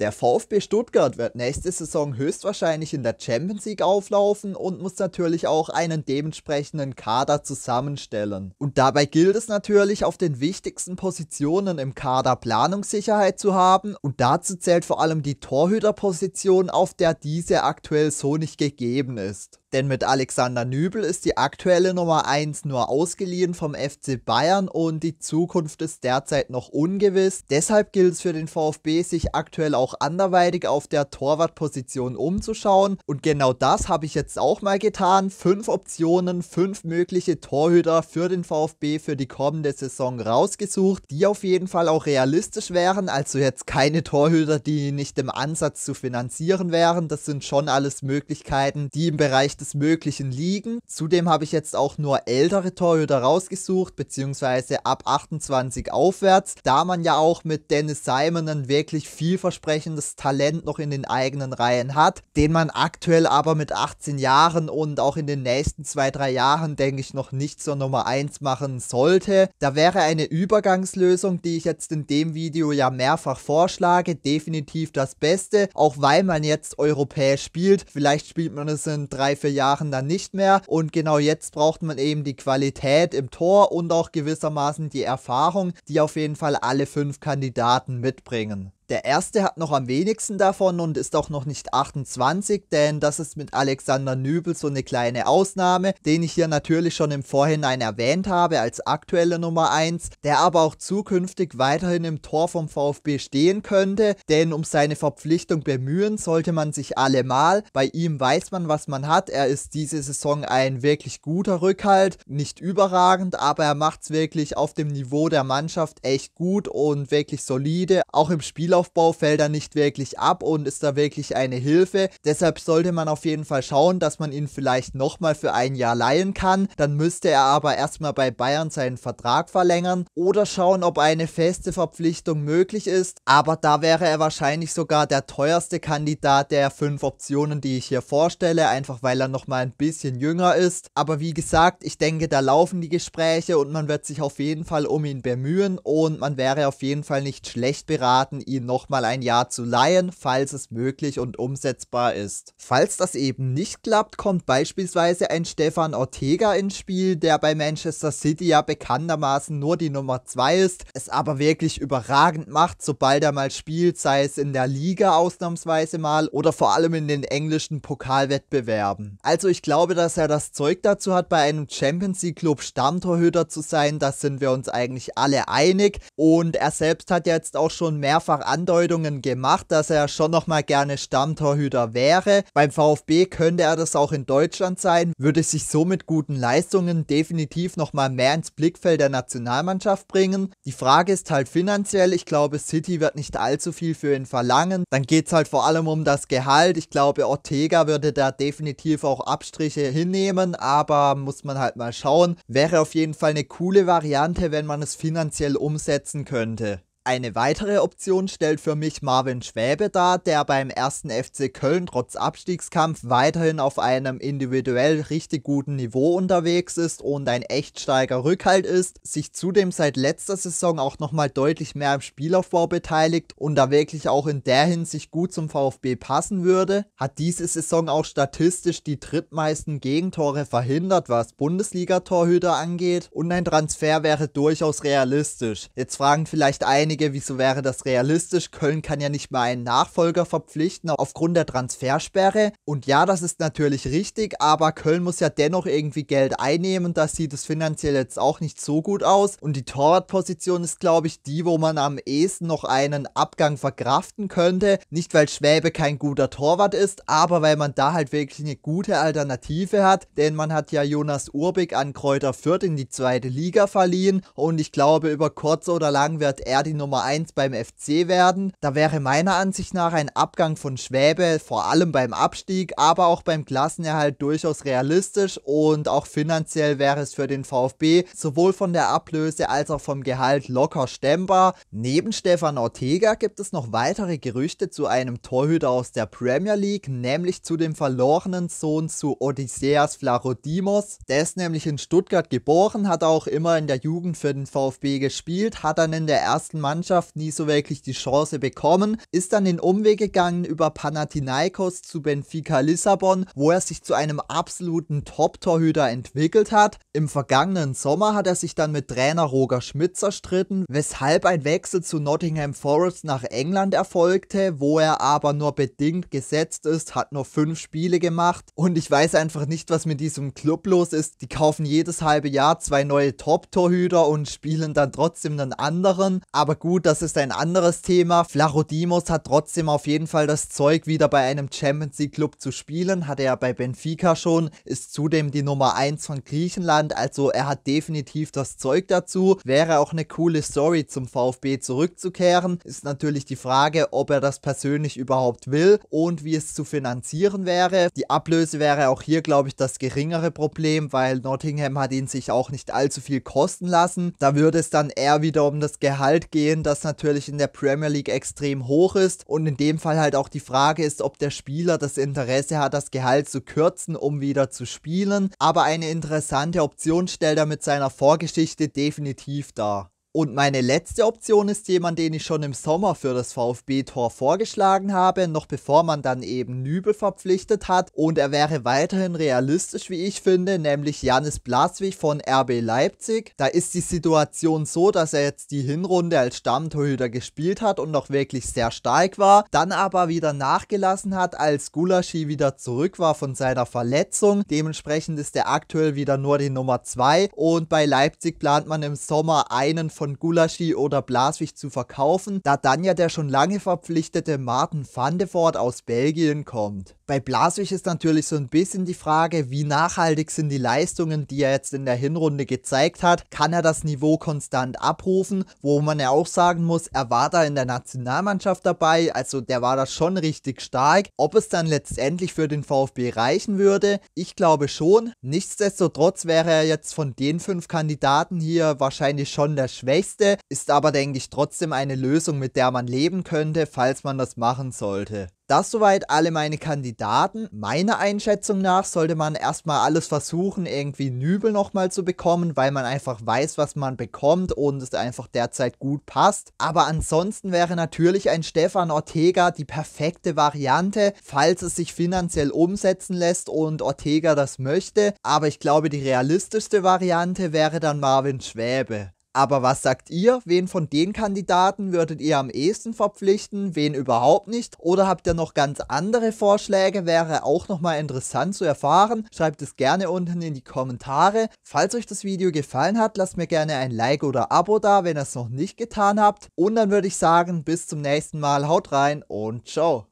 Der VfB Stuttgart wird nächste Saison höchstwahrscheinlich in der Champions League auflaufen und muss natürlich auch einen dementsprechenden Kader zusammenstellen. Und dabei gilt es natürlich, auf den wichtigsten Positionen im Kader Planungssicherheit zu haben und dazu zählt vor allem die Torhüterposition, auf der diese aktuell so nicht gegeben ist. Denn mit Alexander Nübel ist die aktuelle Nummer 1 nur ausgeliehen vom FC Bayern und die Zukunft ist derzeit noch ungewiss. Deshalb gilt es für den VfB, sich aktuell auch anderweitig auf der Torwartposition umzuschauen. Und genau das habe ich jetzt auch mal getan. Fünf Optionen, fünf mögliche Torhüter für den VfB für die kommende Saison rausgesucht, die auf jeden Fall auch realistisch wären. Also jetzt keine Torhüter, die nicht im Ansatz zu finanzieren wären. Das sind schon alles Möglichkeiten, die im Bereich des Möglichen liegen. Zudem habe ich jetzt auch nur ältere Torhüter rausgesucht, beziehungsweise ab 28 aufwärts, da man ja auch mit Dennis Simon ein wirklich vielversprechendes Talent noch in den eigenen Reihen hat, den man aktuell aber mit 18 Jahren und auch in den nächsten 2-3 Jahren, denke ich, noch nicht zur Nummer 1 machen sollte. Da wäre eine Übergangslösung, die ich jetzt in dem Video ja mehrfach vorschlage, definitiv das Beste, auch weil man jetzt europäisch spielt. Vielleicht spielt man es in 3, 4, für Jahren dann nicht mehr. Und genau jetzt braucht man eben die Qualität im Tor und auch gewissermaßen die Erfahrung, die auf jeden Fall alle fünf Kandidaten mitbringen. Der erste hat noch am wenigsten davon und ist auch noch nicht 28, denn das ist mit Alexander Nübel so eine kleine Ausnahme, den ich hier natürlich schon im Vorhinein erwähnt habe als aktuelle Nummer 1, der aber auch zukünftig weiterhin im Tor vom VfB stehen könnte, denn um seine Verpflichtung bemühen sollte man sich allemal. Bei ihm weiß man, was man hat. Er ist diese Saison ein wirklich guter Rückhalt, nicht überragend, aber er macht es wirklich auf dem Niveau der Mannschaft echt gut und wirklich solide. Auch im Spieler Spielaufbau fällt da nicht wirklich ab und ist da wirklich eine Hilfe. Deshalb sollte man auf jeden Fall schauen, dass man ihn vielleicht nochmal für ein Jahr leihen kann. Dann müsste er aber erstmal bei Bayern seinen Vertrag verlängern oder schauen, ob eine feste Verpflichtung möglich ist. Aber da wäre er wahrscheinlich sogar der teuerste Kandidat der fünf Optionen, die ich hier vorstelle, einfach weil er nochmal ein bisschen jünger ist. Aber wie gesagt, ich denke, da laufen die Gespräche und man wird sich auf jeden Fall um ihn bemühen und man wäre auf jeden Fall nicht schlecht beraten, ihn nochmal ein Jahr zu leihen, falls es möglich und umsetzbar ist. Falls das eben nicht klappt, kommt beispielsweise ein Stefan Ortega ins Spiel, der bei Manchester City ja bekanntermaßen nur die Nummer 2 ist, es aber wirklich überragend macht, sobald er mal spielt, sei es in der Liga ausnahmsweise mal oder vor allem in den englischen Pokalwettbewerben. Also ich glaube, dass er das Zeug dazu hat, bei einem Champions League Club Stammtorhüter zu sein, da sind wir uns eigentlich alle einig und er selbst hat jetzt auch schon mehrfach an Andeutungen gemacht, dass er schon noch mal gerne Stammtorhüter wäre. Beim VfB könnte er das auch in Deutschland sein, würde sich so mit guten Leistungen definitiv noch mal mehr ins Blickfeld der Nationalmannschaft bringen. Die Frage ist halt finanziell, ich glaube City wird nicht allzu viel für ihn verlangen. Dann geht es halt vor allem um das Gehalt. Ich glaube Ortega würde da definitiv auch Abstriche hinnehmen, aber muss man halt mal schauen. Wäre auf jeden Fall eine coole Variante, wenn man es finanziell umsetzen könnte. Eine weitere Option stellt für mich Marvin Schwäbe dar, der beim ersten FC Köln trotz Abstiegskampf weiterhin auf einem individuell richtig guten Niveau unterwegs ist und ein echt starker Rückhalt ist, sich zudem seit letzter Saison auch nochmal deutlich mehr im Spielaufbau beteiligt und da wirklich auch in der Hinsicht gut zum VfB passen würde, hat diese Saison auch statistisch die drittmeisten Gegentore verhindert, was Bundesliga-Torhüter angeht und ein Transfer wäre durchaus realistisch. Jetzt fragen vielleicht einige, überlege, wieso wäre das realistisch? Köln kann ja nicht mal einen Nachfolger verpflichten aufgrund der Transfersperre. Und ja, das ist natürlich richtig, aber Köln muss ja dennoch irgendwie Geld einnehmen. Das sieht es finanziell jetzt auch nicht so gut aus. Und die Torwartposition ist, glaube ich, die, wo man am ehesten noch einen Abgang verkraften könnte. Nicht, weil Schwäbe kein guter Torwart ist, aber weil man da halt wirklich eine gute Alternative hat. Denn man hat ja Jonas Urbig an Kräuter Fürth in die zweite Liga verliehen. Und ich glaube, über kurz oder lang wird er die Nummer Nummer 1 beim FC werden. Da wäre meiner Ansicht nach ein Abgang von Schwäbe vor allem beim Abstieg, aber auch beim Klassenerhalt durchaus realistisch und auch finanziell wäre es für den VfB sowohl von der Ablöse als auch vom Gehalt locker stemmbar. Neben Stefan Ortega gibt es noch weitere Gerüchte zu einem Torhüter aus der Premier League, nämlich zu dem verlorenen Sohn zu Odysseas Flarodimos. Der ist nämlich in Stuttgart geboren, hat auch immer in der Jugend für den VfB gespielt, hat dann in der ersten Mannschaft nie so wirklich die Chance bekommen, ist dann den Umweg gegangen über Panathinaikos zu Benfica Lissabon, wo er sich zu einem absoluten Top-Torhüter entwickelt hat. Im vergangenen Sommer hat er sich dann mit Trainer Roger Schmidt zerstritten, weshalb ein Wechsel zu Nottingham Forest nach England erfolgte, wo er aber nur bedingt gesetzt ist, hat nur fünf Spiele gemacht und ich weiß einfach nicht, was mit diesem Club los ist. Die kaufen jedes halbe Jahr zwei neue Top-Torhüter und spielen dann trotzdem einen anderen, aber gut, das ist ein anderes Thema. Flachodimos hat trotzdem auf jeden Fall das Zeug, wieder bei einem Champions League Club zu spielen. Hatte er bei Benfica schon, ist zudem die Nummer 1 von Griechenland, also er hat definitiv das Zeug dazu. Wäre auch eine coole Story zum VfB zurückzukehren. Ist natürlich die Frage, ob er das persönlich überhaupt will und wie es zu finanzieren wäre. Die Ablöse wäre auch hier, glaube ich, das geringere Problem, weil Nottingham hat ihn sich auch nicht allzu viel kosten lassen. Da würde es dann eher wieder um das Gehalt gehen sehen, dass natürlich in der Premier League extrem hoch ist und in dem Fall halt auch die Frage ist, ob der Spieler das Interesse hat, das Gehalt zu kürzen, um wieder zu spielen. Aber eine interessante Option stellt er mit seiner Vorgeschichte definitiv dar. Und meine letzte Option ist jemand, den ich schon im Sommer für das VfB-Tor vorgeschlagen habe, noch bevor man dann eben Nübel verpflichtet hat. Und er wäre weiterhin realistisch, wie ich finde, nämlich Janis Blaswig von RB Leipzig. Da ist die Situation so, dass er jetzt die Hinrunde als Stammtorhüter gespielt hat und noch wirklich sehr stark war, dann aber wieder nachgelassen hat, als Gulaschi wieder zurück war von seiner Verletzung. Dementsprechend ist er aktuell wieder nur die Nummer 2 und bei Leipzig plant man im Sommer einen von Gulaschi oder Blaswig zu verkaufen, da dann ja der schon lange verpflichtete Martin van de Voort aus Belgien kommt bei Blaswig ist natürlich so ein bisschen die Frage, wie nachhaltig sind die Leistungen, die er jetzt in der Hinrunde gezeigt hat. Kann er das Niveau konstant abrufen? Wo man ja auch sagen muss, er war da in der Nationalmannschaft dabei, also der war da schon richtig stark. Ob es dann letztendlich für den VfB reichen würde? Ich glaube schon. Nichtsdestotrotz wäre er jetzt von den fünf Kandidaten hier wahrscheinlich schon der schwächste, ist aber denke ich trotzdem eine Lösung, mit der man leben könnte, falls man das machen sollte. Das soweit alle meine Kandidaten. Meiner Einschätzung nach sollte man erstmal alles versuchen, irgendwie Nübel nochmal zu bekommen, weil man einfach weiß, was man bekommt und es einfach derzeit gut passt. Aber ansonsten wäre natürlich ein Stefan Ortega die perfekte Variante, falls es sich finanziell umsetzen lässt und Ortega das möchte. Aber ich glaube, die realistischste Variante wäre dann Marvin Schwäbe. Aber was sagt ihr? Wen von den Kandidaten würdet ihr am ehesten verpflichten? Wen überhaupt nicht? Oder habt ihr noch ganz andere Vorschläge? Wäre auch nochmal interessant zu erfahren. Schreibt es gerne unten in die Kommentare. Falls euch das Video gefallen hat, lasst mir gerne ein Like oder Abo da, wenn ihr es noch nicht getan habt. Und dann würde ich sagen, bis zum nächsten Mal. Haut rein und ciao.